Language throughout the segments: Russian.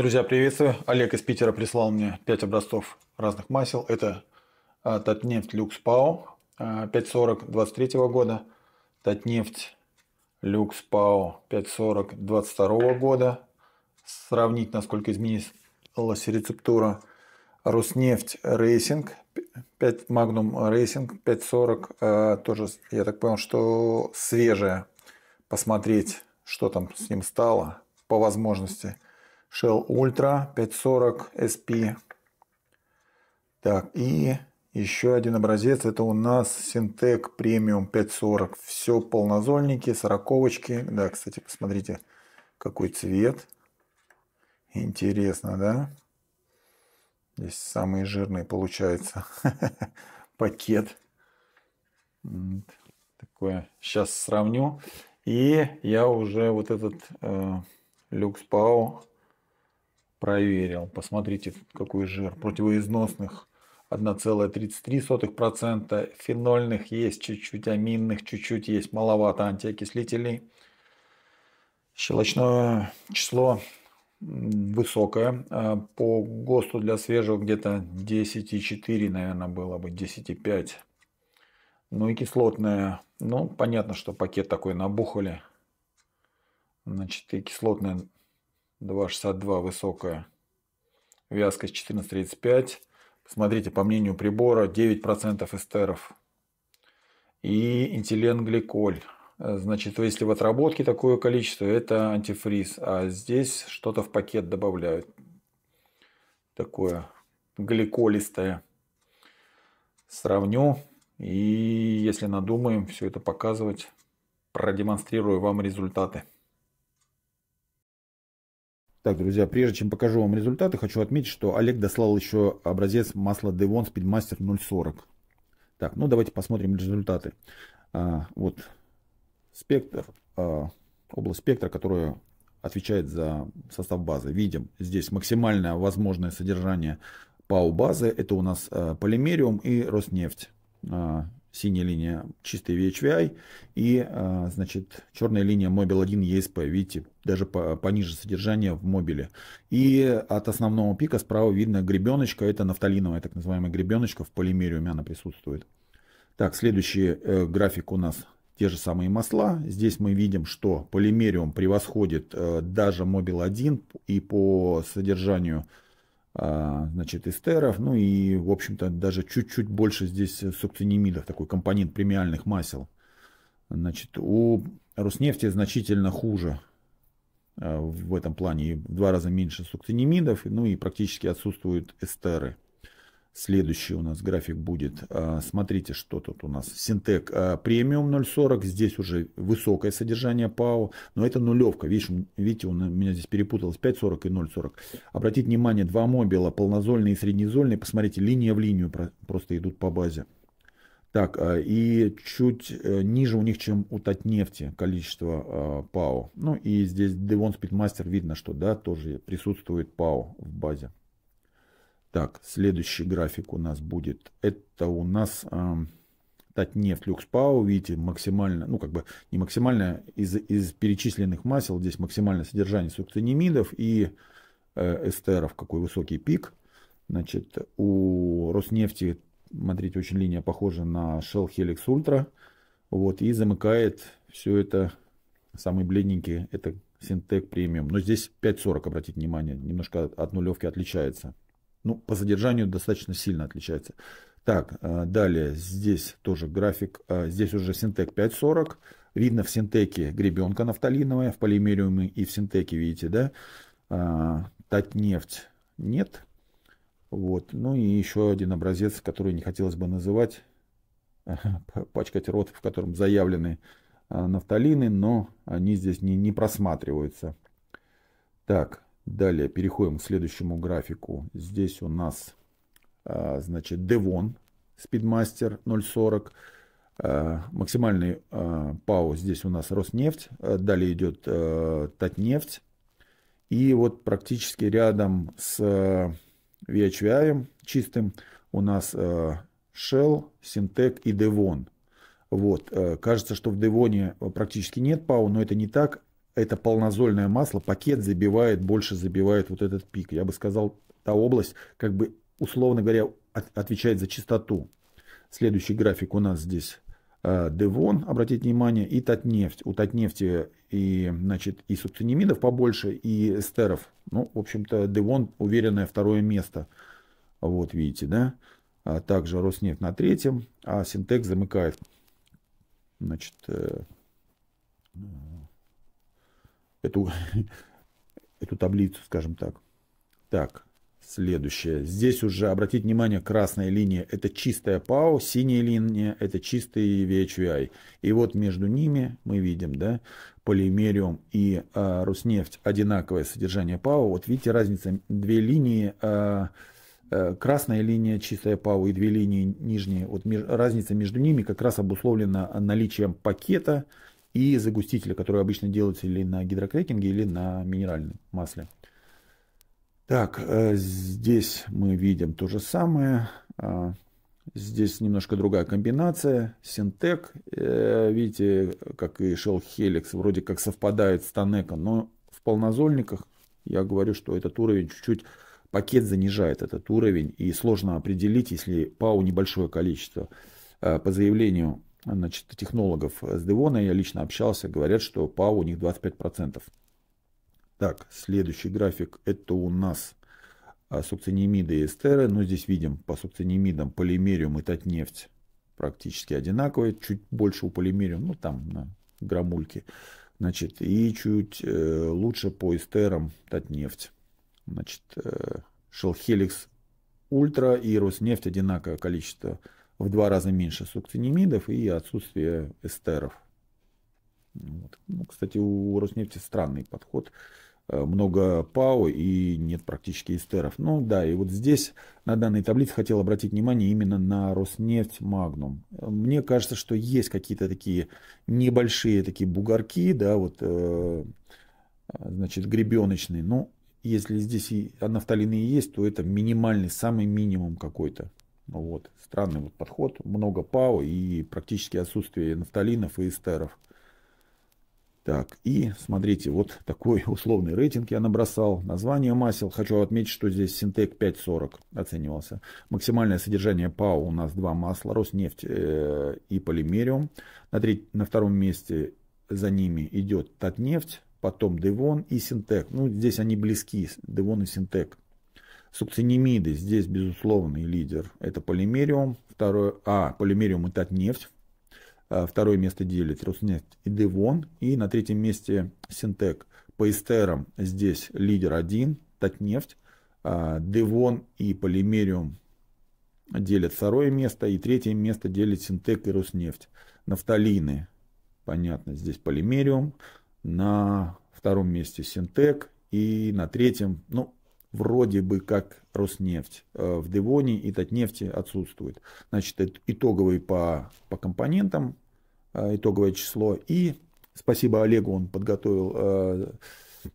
Друзья, приветствую. Олег из Питера прислал мне 5 образцов разных масел. Это а, Татнефть Люкс Пау 540 а, 23 года, Татнефть Люкс Пау 540 22 года. Сравнить, насколько изменилась рецептура. Роснефть Рейсинг 5 Magnum Рейсинг 540 а, тоже, я так понял, что свежая. Посмотреть, что там с ним стало по возможности – Shell Ultra 540 SP. Так, и еще один образец. Это у нас Syntec Premium 540. Все полнозольники, сороковочки. Да, кстати, посмотрите, какой цвет. Интересно, да? Здесь самый жирный получается пакет. Такое сейчас сравню. И я уже вот этот э, люкс Пау проверил. Посмотрите, какой жир. Противоизносных 1,33%. Фенольных есть чуть-чуть, аминных чуть-чуть есть, маловато антиокислителей. Щелочное число высокое. А, по ГОСТу для свежего где-то 10,4, наверное, было бы, 10,5. Ну и кислотное. Ну, понятно, что пакет такой набухали. Значит, и кислотное 2,62 высокая. Вязкость 14,35. посмотрите по мнению прибора 9% эстеров. И этиленгликоль Значит, если в отработке такое количество, это антифриз. А здесь что-то в пакет добавляют. Такое гликолистое. Сравню. И если надумаем все это показывать, продемонстрирую вам результаты. Так, друзья, прежде чем покажу вам результаты, хочу отметить, что Олег дослал еще образец масла Devon Speedmaster 040. Так, ну давайте посмотрим результаты. А, вот спектр, а, область спектра, которая отвечает за состав базы. Видим здесь максимальное возможное содержание ПАУ базы. Это у нас а, полимериум и Роснефть. А, синяя линия чистый VHVI и, а, значит, черная линия Mobile 1 ESP. Видите, даже по, пониже содержание в мобиле. И от основного пика справа видно гребеночка. Это нафталиновая так называемая гребеночка. В полимериуме она присутствует. Так, следующий э, график у нас те же самые масла. Здесь мы видим, что полимериум превосходит э, даже Mobile 1 и по содержанию а, значит, эстеров, ну и, в общем-то, даже чуть-чуть больше здесь э, сукцинимидов, такой компонент премиальных масел. Значит, у Роснефти значительно хуже а, в этом плане, в два раза меньше сукцинимидов, ну и практически отсутствуют эстеры. Следующий у нас график будет, а, смотрите, что тут у нас, Синтек а, премиум 0.40, здесь уже высокое содержание ПАО, но это нулевка, видите, видите у э, меня здесь перепуталось 5.40 и 0.40. Обратите внимание, два мобила, полнозольный и среднезольный, посмотрите, линия в линию просто идут по базе. Так, а, и чуть э, ниже у них, чем у Татнефти, количество ПАО. Ну и здесь Девон Спидмастер, видно, что да, тоже присутствует ПАО в базе. Так, следующий график у нас будет. Это у нас э, эм, Татнефть Люкспау. Видите, максимально, ну как бы не максимально, из, из перечисленных масел здесь максимальное содержание сукцинимидов и э, эстеров, какой высокий пик. Значит, у Роснефти, смотрите, очень линия похожа на Shell Helix Ultra. Вот, и замыкает все это, самый бледненький, это Синтек премиум. Но здесь 5.40, обратите внимание, немножко от нулевки отличается ну, по задержанию достаточно сильно отличается. Так, э, далее здесь тоже график, э, здесь уже синтек 540, видно в синтеке гребенка нафталиновая, в полимериуме и в синтеке, видите, да, э, Татнефть нет, вот, ну и еще один образец, который не хотелось бы называть, пачкать рот, в котором заявлены нафталины, но они здесь не, не просматриваются. Так, Далее переходим к следующему графику. Здесь у нас, а, значит, Devon Speedmaster 0.40. А, максимальный а, пау здесь у нас Роснефть. Далее идет Татнефть. И вот практически рядом с VHVI чистым у нас Shell, Syntec и Devon. Вот. Кажется, что в Девоне практически нет ПАУ, но это не так это полнозольное масло, пакет забивает, больше забивает вот этот пик. Я бы сказал, та область, как бы, условно говоря, от, отвечает за чистоту. Следующий график у нас здесь э, Девон, обратите внимание, и Татнефть. У Татнефти и, значит, и субцинемидов побольше, и эстеров. Ну, в общем-то, Девон уверенное второе место. Вот, видите, да? А также Роснефть на третьем, а Синтек замыкает, значит, э, эту, эту таблицу, скажем так. Так, следующее. Здесь уже, обратить внимание, красная линия – это чистая ПАО, синяя линия – это чистый VHVI. И вот между ними мы видим, да, Полимериум и э, Руснефть одинаковое содержание ПАО. Вот видите, разница, две линии э, красная линия чистая ПАУ и две линии нижние, вот разница между ними как раз обусловлена наличием пакета и загустителя, которые обычно делается или на гидрокрекинге, или на минеральном масле. Так, э, здесь мы видим то же самое. А, здесь немножко другая комбинация. Синтек, э, видите, как и Shell Helix, вроде как совпадает с Танеком, но в полнозольниках я говорю, что этот уровень чуть-чуть пакет занижает этот уровень и сложно определить, если ПАУ небольшое количество. Э, по заявлению значит, технологов с Девона, я лично общался, говорят, что ПАО у них 25%. Так, следующий график это у нас а, субцинимиды и эстеры. Но ну, здесь видим по субцинимидам полимериум и татнефть практически одинаковые. Чуть больше у полимериум, ну там на граммульке Значит, и чуть э, лучше по эстерам татнефть. Значит, э, шелхеликс ультра и Роснефть одинаковое количество в два раза меньше сукцинемидов и отсутствие эстеров. Вот. Ну, кстати, у Роснефти странный подход. Э, много ПАО и нет практически эстеров. Ну да, и вот здесь на данной таблице хотел обратить внимание именно на Роснефть Магнум. Мне кажется, что есть какие-то такие небольшие такие бугорки, да, вот, э, значит, гребеночные. Но ну, если здесь и нафталины есть, то это минимальный, самый минимум какой-то. Вот. Странный вот подход. Много ПАО и практически отсутствие нафталинов и эстеров. Так, и смотрите, вот такой условный рейтинг я набросал. Название масел. Хочу отметить, что здесь Синтек 5.40 оценивался. Максимальное содержание ПАО у нас два масла. Роснефть э, и Полимериум. На, треть, на втором месте за ними идет Татнефть, потом Девон и Синтек. Ну, здесь они близки, Девон и Синтек. Сукцинемиды здесь безусловный лидер. Это полимериум. Второе, а, полимериум и Татнефть. Э, второе место делит Роснефть и Девон. И на третьем месте Синтек. По эстерам здесь лидер один, Татнефть. Э, Девон и Полимериум делят второе место. И третье место делит Синтек и Роснефть. Нафталины, понятно, здесь Полимериум. На втором месте Синтек. И на третьем, ну, вроде бы как Роснефть э, в Девоне и Татнефти отсутствует. Значит, итоговый по, по компонентам, э, итоговое число. И спасибо Олегу, он подготовил, э,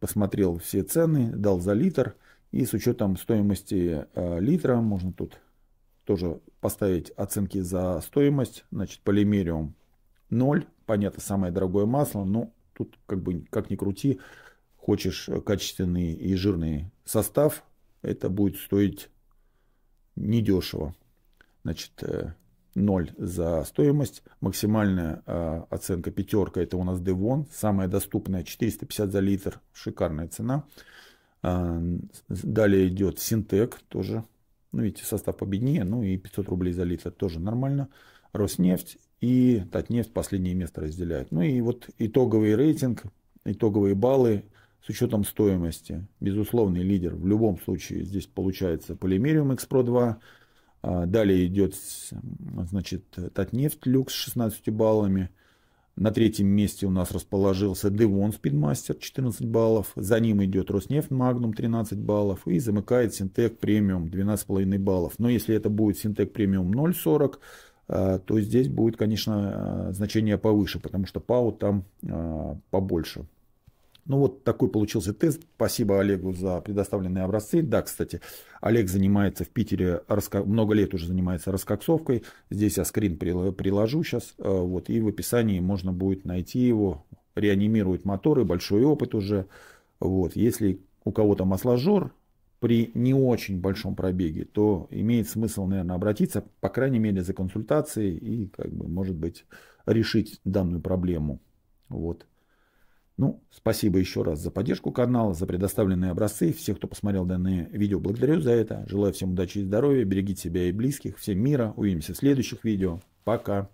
посмотрел все цены, дал за литр. И с учетом стоимости литра можно тут тоже поставить оценки за стоимость. Значит, полимериум 0. Понятно, самое дорогое масло, но тут как бы как ни крути, Хочешь качественный и жирный состав, это будет стоить недешево. Значит, 0 э, за стоимость. Максимальная э, оценка пятерка это у нас Девон. Самая доступная 450 за литр. Шикарная цена. А, далее идет Синтек тоже. Ну, видите, состав победнее. Ну и 500 рублей за литр тоже нормально. Роснефть и Татнефть последнее место разделяют. Ну и вот итоговый рейтинг, итоговые баллы с учетом стоимости. Безусловный лидер в любом случае здесь получается Polymerium X-Pro 2. Далее идет значит, Татнефть Люкс с 16 баллами. На третьем месте у нас расположился Devon Speedmaster 14 баллов. За ним идет Роснефть Magnum 13 баллов. И замыкает Синтек Премиум 12,5 баллов. Но если это будет Синтек Премиум 0,40, а, то здесь будет, конечно, а, значение повыше, потому что ПАУ там а, побольше ну вот такой получился тест. Спасибо Олегу за предоставленные образцы. Да, кстати, Олег занимается в Питере, много лет уже занимается раскоксовкой. Здесь я скрин приложу сейчас. Э, вот, и в описании можно будет найти его. Реанимирует моторы, большой опыт уже. Вот, если у кого-то масложор, при не очень большом пробеге, то имеет смысл, наверное, обратиться, по крайней мере, за консультацией и, как бы, может быть, решить данную проблему. Вот. Ну, спасибо еще раз за поддержку канала, за предоставленные образцы. Всех, кто посмотрел данное видео, благодарю за это. Желаю всем удачи и здоровья. Берегите себя и близких. Всем мира. Увидимся в следующих видео. Пока.